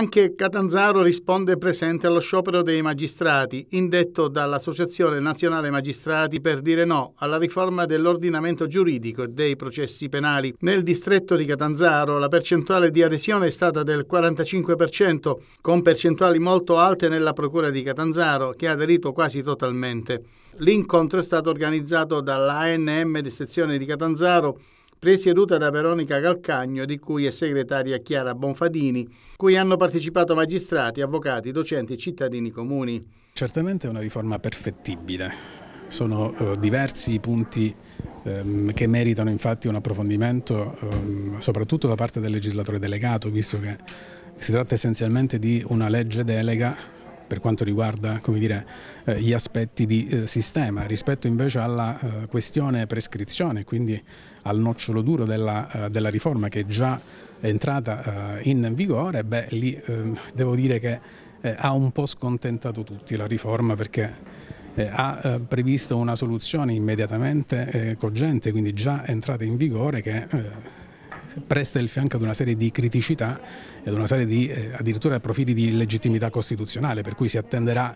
Anche Catanzaro risponde presente allo sciopero dei magistrati, indetto dall'Associazione Nazionale Magistrati per dire no alla riforma dell'ordinamento giuridico e dei processi penali. Nel distretto di Catanzaro la percentuale di adesione è stata del 45%, con percentuali molto alte nella Procura di Catanzaro, che ha aderito quasi totalmente. L'incontro è stato organizzato dall'ANM di sezione di Catanzaro presieduta da Veronica Calcagno, di cui è segretaria Chiara Bonfadini, cui hanno partecipato magistrati, avvocati, docenti e cittadini comuni. Certamente è una riforma perfettibile. Sono eh, diversi i punti ehm, che meritano infatti un approfondimento, ehm, soprattutto da parte del legislatore delegato, visto che si tratta essenzialmente di una legge delega per quanto riguarda dire, eh, gli aspetti di eh, sistema, rispetto invece alla eh, questione prescrizione, quindi al nocciolo duro della, della riforma che è già entrata in vigore, beh, lì ehm, devo dire che ha un po' scontentato tutti la riforma perché ha previsto una soluzione immediatamente cogente, quindi già entrata in vigore, che presta il fianco ad una serie di criticità e ad una serie di eh, addirittura profili di illegittimità costituzionale, per cui si attenderà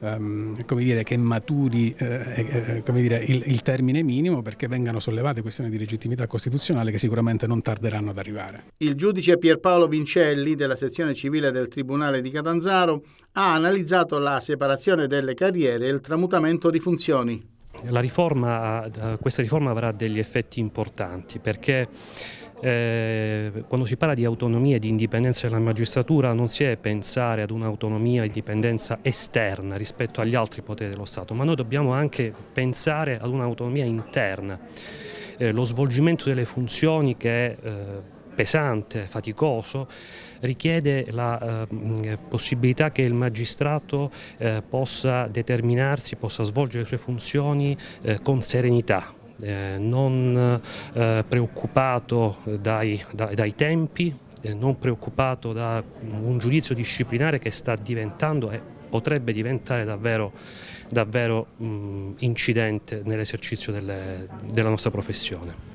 ehm, come dire, che maturi eh, eh, eh dire, il, il termine minimo perché vengano sollevate questioni di legittimità costituzionale che sicuramente non tarderanno ad arrivare. Il giudice Pierpaolo Vincelli della sezione civile del Tribunale di Catanzaro ha analizzato la separazione delle carriere e il tramutamento di funzioni. Riforma, eh, questa riforma avrà degli effetti importanti perché eh, quando si parla di autonomia e di indipendenza della magistratura non si è pensare ad un'autonomia e indipendenza esterna rispetto agli altri poteri dello Stato, ma noi dobbiamo anche pensare ad un'autonomia interna. Eh, lo svolgimento delle funzioni che è eh, pesante, faticoso, richiede la eh, possibilità che il magistrato eh, possa determinarsi, possa svolgere le sue funzioni eh, con serenità eh, non eh, preoccupato dai, dai, dai tempi, eh, non preoccupato da un giudizio disciplinare che sta diventando e potrebbe diventare davvero, davvero mh, mm, incidente nell'esercizio della nostra professione.